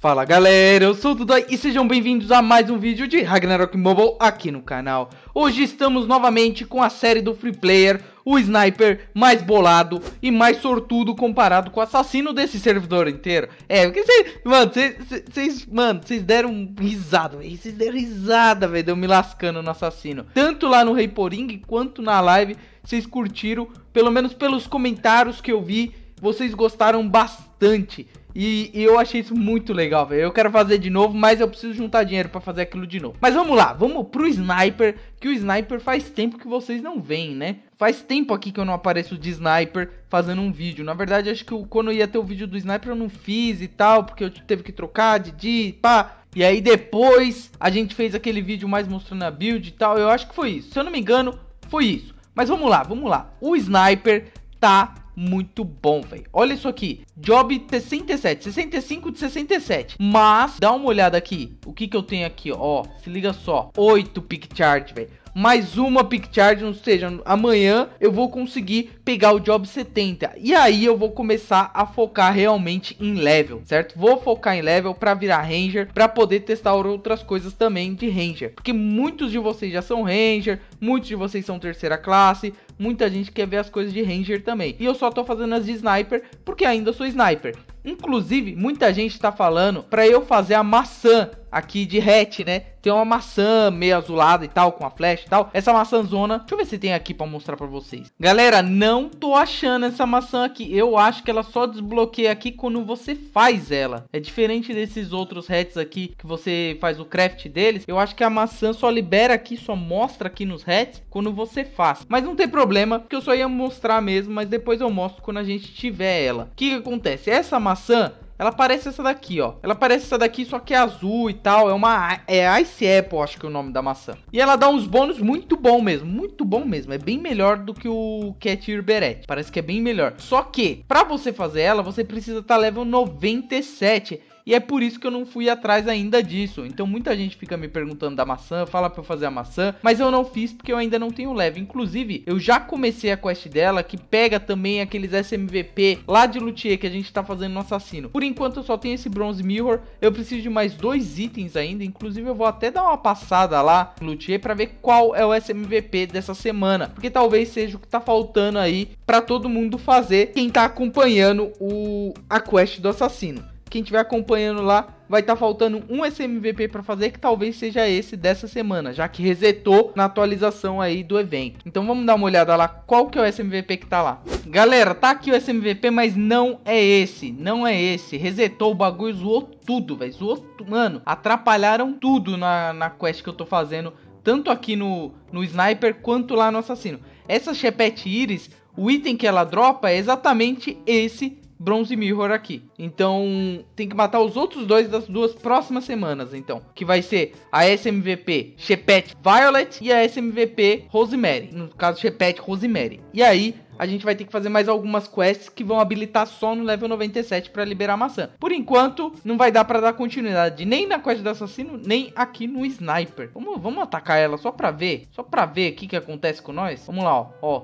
Fala galera, eu sou o Dudai e sejam bem-vindos a mais um vídeo de Ragnarok Mobile aqui no canal. Hoje estamos novamente com a série do Free Player, o sniper mais bolado e mais sortudo comparado com o assassino desse servidor inteiro. É, porque vocês, mano, vocês, mano, vocês deram risada, vocês deram risada, velho, deu me lascando no assassino. Tanto lá no Reiporing quanto na live, vocês curtiram, pelo menos pelos comentários que eu vi, vocês gostaram bastante. E, e, eu achei isso muito legal, velho. Eu quero fazer de novo, mas eu preciso juntar dinheiro para fazer aquilo de novo. Mas vamos lá, vamos pro Sniper, que o Sniper faz tempo que vocês não veem, né? Faz tempo aqui que eu não apareço de Sniper fazendo um vídeo. Na verdade, acho que eu, quando ia ter o vídeo do Sniper eu não fiz e tal, porque eu teve que trocar de dia, pá. E aí depois a gente fez aquele vídeo mais mostrando a build e tal. Eu acho que foi isso. Se eu não me engano, foi isso. Mas vamos lá, vamos lá. O Sniper tá muito bom, velho. Olha isso aqui. Job 67, 65 de 67. Mas, dá uma olhada aqui. O que que eu tenho aqui, ó. Se liga só. 8 pick chart, velho mais uma pick charge, ou seja, amanhã eu vou conseguir pegar o job 70. E aí eu vou começar a focar realmente em level, certo? Vou focar em level para virar ranger, para poder testar outras coisas também de ranger, porque muitos de vocês já são ranger, muitos de vocês são terceira classe, muita gente quer ver as coisas de ranger também. E eu só tô fazendo as de sniper porque ainda sou sniper. Inclusive, muita gente tá falando para eu fazer a maçã aqui de hatch, né? Tem uma maçã meio azulada e tal, com a flecha e tal. Essa maçãzona, deixa eu ver se tem aqui pra mostrar pra vocês. Galera, não tô achando essa maçã aqui. Eu acho que ela só desbloqueia aqui quando você faz ela. É diferente desses outros hats aqui, que você faz o craft deles. Eu acho que a maçã só libera aqui, só mostra aqui nos hats quando você faz. Mas não tem problema, porque eu só ia mostrar mesmo, mas depois eu mostro quando a gente tiver ela. O que, que acontece? Essa maçã ela parece essa daqui, ó. Ela parece essa daqui, só que é azul e tal. É uma. É Ice Apple, acho que é o nome da maçã. E ela dá uns bônus muito bom mesmo. Muito bom mesmo. É bem melhor do que o Cat Beret. Parece que é bem melhor. Só que, pra você fazer ela, você precisa estar tá level 97. E é por isso que eu não fui atrás ainda disso. Então muita gente fica me perguntando da maçã, fala para eu fazer a maçã, mas eu não fiz porque eu ainda não tenho leve. Inclusive, eu já comecei a quest dela, que pega também aqueles SMVP lá de Luthier que a gente tá fazendo no assassino. Por enquanto eu só tenho esse Bronze Mirror, eu preciso de mais dois itens ainda, inclusive eu vou até dar uma passada lá no Luthier para ver qual é o SMVP dessa semana, porque talvez seja o que tá faltando aí para todo mundo fazer, quem tá acompanhando o a quest do assassino quem estiver acompanhando lá, vai estar tá faltando um SMVP para fazer, que talvez seja esse dessa semana, já que resetou na atualização aí do evento. Então vamos dar uma olhada lá qual que é o SMVP que tá lá. Galera, tá aqui o SMVP, mas não é esse, não é esse. Resetou o bagulho, zoou tudo, velho, zoou, mano, atrapalharam tudo na, na quest que eu tô fazendo, tanto aqui no, no Sniper quanto lá no Assassino. Essa Chepete Iris, o item que ela dropa é exatamente esse Bronze Mirror aqui. Então, tem que matar os outros dois das duas próximas semanas, então. Que vai ser a SMVP Chepet Violet e a SMVP Rosemary. No caso, Chepet Rosemary. E aí, a gente vai ter que fazer mais algumas quests que vão habilitar só no level 97 para liberar a maçã. Por enquanto, não vai dar para dar continuidade nem na quest do assassino, nem aqui no sniper. Vamos, vamos atacar ela só pra ver, só pra ver o que que acontece com nós. Vamos lá, ó, ó.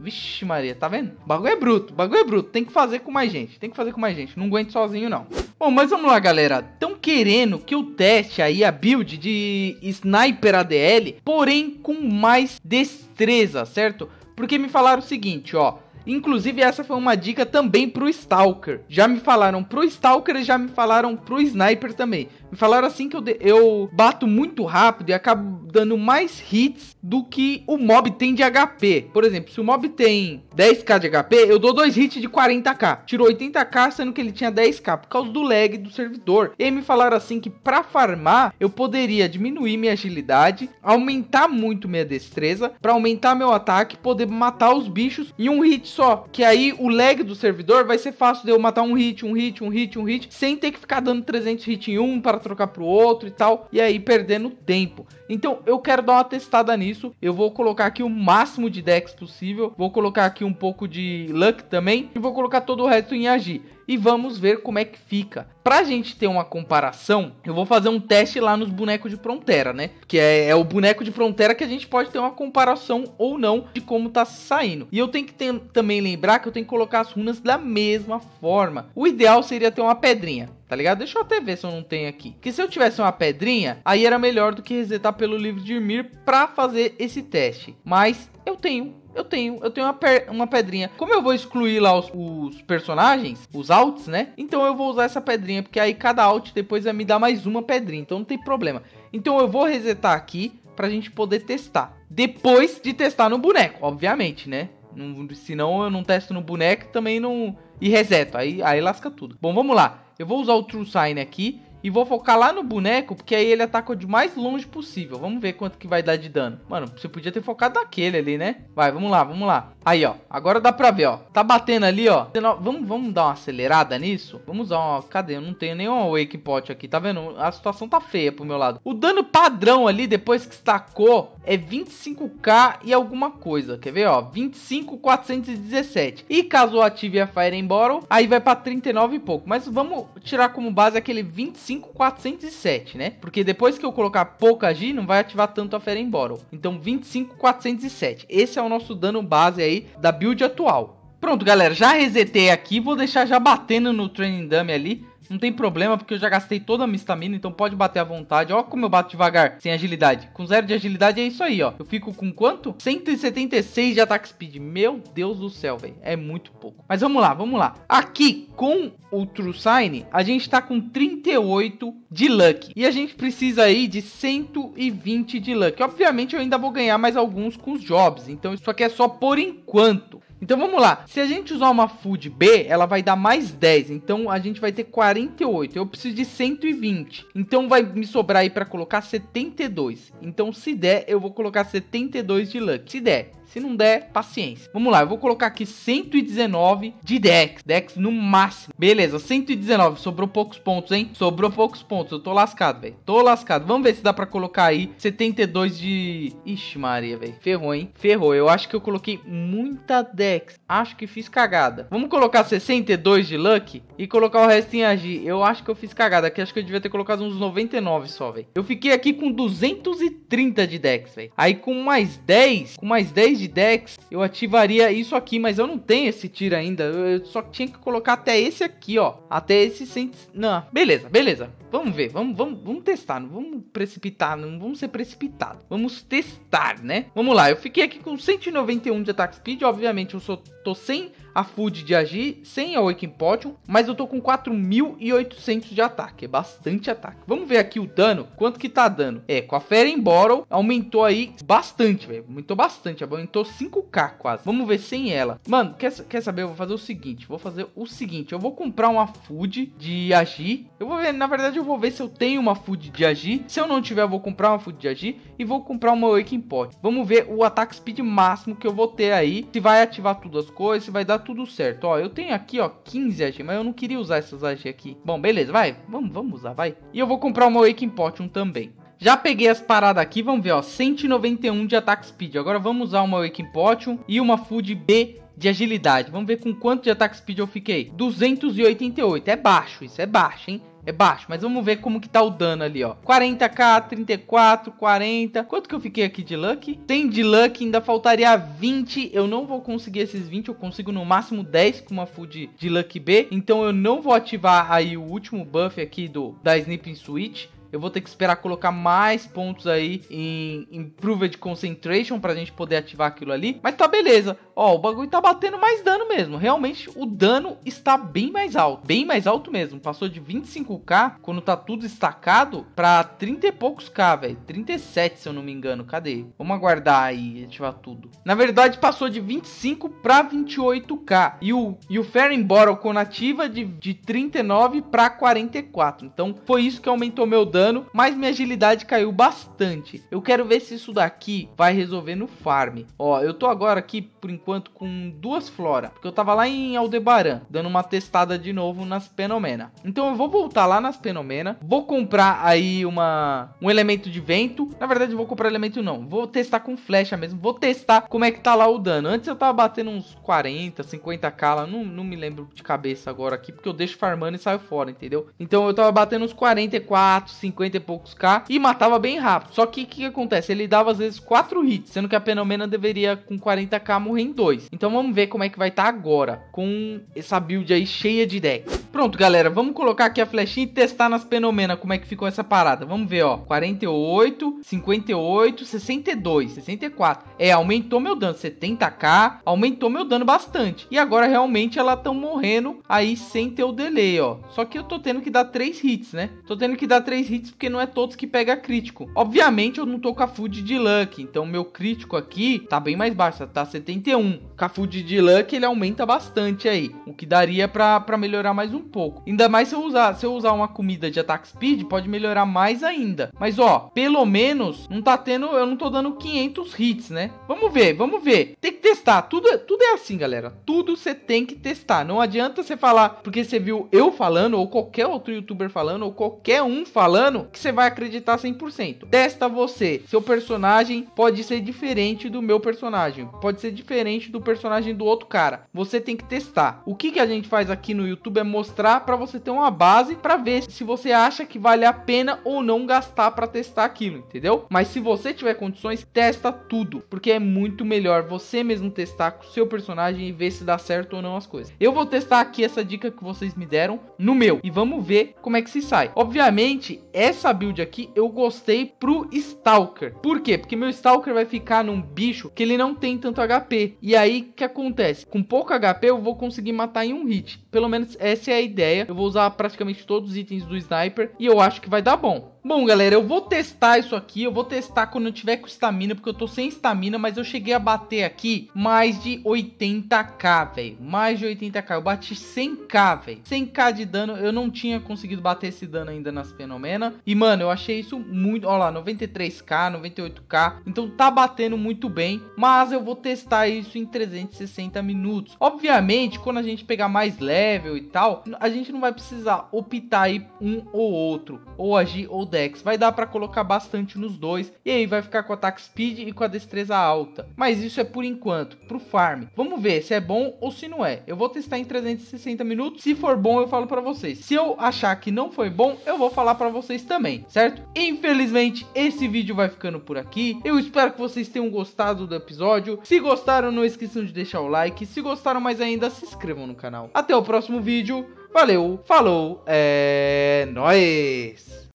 Vixe Maria, tá vendo? bagulho é bruto, bagulho é bruto. Tem que fazer com mais gente, tem que fazer com mais gente. Não aguento sozinho, não. Bom, mas vamos lá, galera. Estão querendo que eu teste aí a build de Sniper ADL, porém com mais destreza, certo? Porque me falaram o seguinte, ó. Inclusive, essa foi uma dica também pro Stalker. Já me falaram pro Stalker e já me falaram pro Sniper também. Me falaram assim que eu, eu bato muito rápido e acabo dando mais hits do que o mob tem de HP. Por exemplo, se o mob tem 10k de HP, eu dou dois hits de 40k. Tirou 80k, sendo que ele tinha 10k por causa do lag do servidor. E me falaram assim que para farmar, eu poderia diminuir minha agilidade, aumentar muito minha destreza, para aumentar meu ataque, poder matar os bichos e um hit só. Que aí o lag do servidor vai ser fácil de eu matar um hit, um hit, um hit, um hit, sem ter que ficar dando 300 hit em um para trocar pro outro e tal, e aí perdendo tempo. Então eu quero dar uma testada nisso. Eu vou colocar aqui o máximo de decks possível, vou colocar aqui um pouco de luck também e vou colocar todo o resto em agir e vamos ver como é que fica. Pra gente ter uma comparação, eu vou fazer um teste lá nos bonecos de fronteira, né? Que é, é o boneco de fronteira que a gente pode ter uma comparação ou não de como tá saindo. E eu tenho que ter, também lembrar que eu tenho que colocar as runas da mesma forma. O ideal seria ter uma pedrinha tá ligado? Deixa eu até ver se eu não tenho aqui. Que se eu tivesse uma pedrinha, aí era melhor do que resetar pelo livro de Irmir pra fazer esse teste. Mas eu tenho eu tenho, eu tenho uma, uma pedrinha. Como eu vou excluir lá os, os, personagens, os alts, né? Então eu vou usar essa pedrinha, porque aí cada alt depois vai me dar mais uma pedrinha, então não tem problema. Então eu vou resetar aqui pra gente poder testar. Depois de testar no boneco, obviamente, né? Não, senão eu não testo no boneco também não. E reseto. Aí, aí lasca tudo. Bom, vamos lá. Eu vou usar o true sign aqui e vou focar lá no boneco, porque aí ele ataca de mais longe possível. Vamos ver quanto que vai dar de dano. Mano, você podia ter focado naquele ali, né? Vai, vamos lá, vamos lá. Aí, ó. Agora dá pra ver, ó. Tá batendo ali, ó. Vamos, vamos dar uma acelerada nisso? Vamos usar uma... Cadê? Eu não tenho nenhum wake pot aqui, tá vendo? A situação tá feia pro meu lado. O dano padrão ali, depois que estacou, é 25k e alguma coisa. Quer ver, ó? 25,417. E caso eu ative a Fire Embattle, aí vai pra 39 e pouco. Mas vamos tirar como base aquele 25 25,407, né? Porque depois que eu colocar pouca G, não vai ativar tanto a fera embora. Então 25,407. Esse é o nosso dano base aí da build atual. Pronto, galera, já resetei aqui, vou deixar já batendo no Training Dummy ali, não tem problema, porque eu já gastei toda a minha estamina, então pode bater à vontade. Ó como eu bato devagar, sem agilidade. Com zero de agilidade é isso aí, ó. Eu fico com quanto? 176 de ataque speed. Meu Deus do céu, velho. É muito pouco. Mas vamos lá, vamos lá. Aqui, com o True Sign, a gente tá com 38 de luck. E a gente precisa aí de 120 de luck. Obviamente eu ainda vou ganhar mais alguns com os jobs. Então isso aqui é só por enquanto. Então vamos lá. Se a gente usar uma food B, ela vai dar mais 10. Então a gente vai ter 48. Eu preciso de 120. Então vai me sobrar aí para colocar 72. Então se der, eu vou colocar 72 de luck. Se der, se não der, paciência. Vamos lá, eu vou colocar aqui 119 de Dex. Dex no máximo. Beleza, 119. Sobrou poucos pontos, hein? Sobrou poucos pontos. Eu tô lascado, velho. Tô lascado. Vamos ver se dá pra colocar aí 72 de... Ixi, Maria, velho. Ferrou, hein? Ferrou. Eu acho que eu coloquei muita Dex. Acho que fiz cagada. Vamos colocar 62 de Luck e colocar o resto em agir. Eu acho que eu fiz cagada. Aqui acho que eu devia ter colocado uns 99 só, velho. Eu fiquei aqui com 230 de Dex, velho. Aí com mais 10, com mais 10 de decks, eu ativaria isso aqui, mas eu não tenho esse tiro ainda. Eu só tinha que colocar até esse aqui, ó. Até esse cent... Não, beleza, beleza. Vamos ver, vamos, vamos, vamos testar. Não vamos precipitar, não vamos ser precipitados. Vamos testar, né? Vamos lá, eu fiquei aqui com 191 de ataque speed. Obviamente, eu só tô sem a Food de agir, sem a Waking Potion, mas eu tô com 4.800 de ataque, é bastante ataque. Vamos ver aqui o dano, quanto que tá dando? É, com a Fera Bottle, aumentou aí bastante, velho, aumentou bastante, aumentou 5k quase. Vamos ver sem ela. Mano, quer, quer saber? Eu vou fazer o seguinte. Vou fazer o seguinte. Eu vou comprar uma food de agir. Eu vou ver, na verdade, eu vou ver se eu tenho uma food de agir. Se eu não tiver, eu vou comprar uma food de agir e vou comprar uma Waking Pot. Vamos ver o ataque speed máximo que eu vou ter aí. Se vai ativar todas as coisas, se vai dar tudo certo. Ó, eu tenho aqui, ó, 15 agir, mas eu não queria usar essas AG aqui. Bom, beleza, vai. Vamos, vamos usar, vai. E eu vou comprar uma Waking um também. Já peguei as paradas aqui, vamos ver, ó. 191 de ataque speed. Agora vamos usar uma Waking Potion e uma Food B de agilidade. Vamos ver com quanto de ataque speed eu fiquei. 288, é baixo, isso é baixo, hein? É baixo, mas vamos ver como que tá o dano ali, ó. 40k, 34, 40. Quanto que eu fiquei aqui de luck? Tem de luck, ainda faltaria 20. Eu não vou conseguir esses 20, eu consigo no máximo 10 com uma food de luck B. Então eu não vou ativar aí o último buff aqui do da Snipping Switch eu vou ter que esperar colocar mais pontos aí em Improved Concentration pra gente poder ativar aquilo ali. Mas tá beleza. Ó, o bagulho tá batendo mais dano mesmo. Realmente o dano está bem mais alto. Bem mais alto mesmo. Passou de 25k quando tá tudo estacado pra 30 e poucos k, velho. 37, se eu não me engano. Cadê? Vamos aguardar aí ativar tudo. Na verdade, passou de 25 pra 28k. E o, e o Ferrin Bottle quando ativa de, de 39 pra 44. Então foi isso que aumentou meu dano dano, mas minha agilidade caiu bastante. Eu quero ver se isso daqui vai resolver no farm. Ó, eu tô agora aqui, por enquanto, com duas flora, porque eu tava lá em Aldebaran, dando uma testada de novo nas Penomena. Então eu vou voltar lá nas Penomena, vou comprar aí uma um elemento de vento. Na verdade, vou comprar elemento não, vou testar com flecha mesmo, vou testar como é que tá lá o dano. Antes eu tava batendo uns 40, 50k lá, não, não me lembro de cabeça agora aqui, porque eu deixo farmando e saio fora, entendeu? Então eu tava batendo uns 44, 50 50 e poucos K e matava bem rápido. Só que o que, que acontece? Ele dava às vezes 4 hits, sendo que a Penomena deveria com 40k morrer em 2. Então vamos ver como é que vai estar tá agora com essa build aí cheia de deck. Pronto, galera, vamos colocar aqui a flechinha e testar nas Penomena como é que ficou essa parada. Vamos ver, ó. 48, 58, 62, 64. É, aumentou meu dano, 70k, aumentou meu dano bastante. E agora realmente ela tão tá morrendo aí sem ter o delay, ó. Só que eu tô tendo que dar 3 hits, né? Tô tendo que dar 3 hits porque não é todos que pega crítico. Obviamente eu não tô com a food de luck, então meu crítico aqui tá bem mais baixo, tá 71. Com a food de luck ele aumenta bastante aí, o que daria pra, pra melhorar mais um pouco. Ainda mais se eu usar, se eu usar uma comida de ataque speed, pode melhorar mais ainda. Mas ó, pelo menos não tá tendo, eu não tô dando 500 hits, né? Vamos ver, vamos ver. Tem que testar, tudo, tudo é assim, galera. Tudo você tem que testar. Não adianta você falar porque você viu eu falando ou qualquer outro youtuber falando ou qualquer um falando que você vai acreditar 100%. Testa você. Seu personagem pode ser diferente do meu personagem, pode ser diferente do personagem do outro cara. Você tem que testar. O que que a gente faz aqui no YouTube é mostrar mostrar para você ter uma base para ver se você acha que vale a pena ou não gastar para testar aquilo, entendeu? Mas se você tiver condições, testa tudo, porque é muito melhor você mesmo testar com o seu personagem e ver se dá certo ou não as coisas. Eu vou testar aqui essa dica que vocês me deram no meu e vamos ver como é que se sai. Obviamente, essa build aqui eu gostei pro Stalker. Por quê? Porque meu Stalker vai ficar num bicho que ele não tem tanto HP. E aí que acontece? Com pouco HP eu vou conseguir matar em um hit. Pelo menos essa é a ideia. Eu vou usar praticamente todos os itens do sniper e eu acho que vai dar bom. Bom, galera, eu vou testar isso aqui, eu vou testar quando eu tiver com estamina, porque eu tô sem estamina, mas eu cheguei a bater aqui mais de 80k, velho. Mais de 80k, eu bati 100k, velho. 100k de dano, eu não tinha conseguido bater esse dano ainda nas fenomenas. E, mano, eu achei isso muito, olha, lá, 93k, 98k. Então tá batendo muito bem, mas eu vou testar isso em 360 minutos. Obviamente, quando a gente pegar mais level e tal, a gente não vai precisar optar aí um ou outro, ou agir ou decks. Vai dar para colocar bastante nos dois. E aí vai ficar com ataque speed e com a destreza alta. Mas isso é por enquanto, pro farm. Vamos ver se é bom ou se não é. Eu vou testar em 360 minutos. Se for bom, eu falo para vocês. Se eu achar que não foi bom, eu vou falar para vocês também, certo? Infelizmente, esse vídeo vai ficando por aqui. Eu espero que vocês tenham gostado do episódio. Se gostaram, não esqueçam de deixar o like. Se gostaram mais ainda, se inscrevam no canal. Até o próximo vídeo. Valeu, falou, é nóis!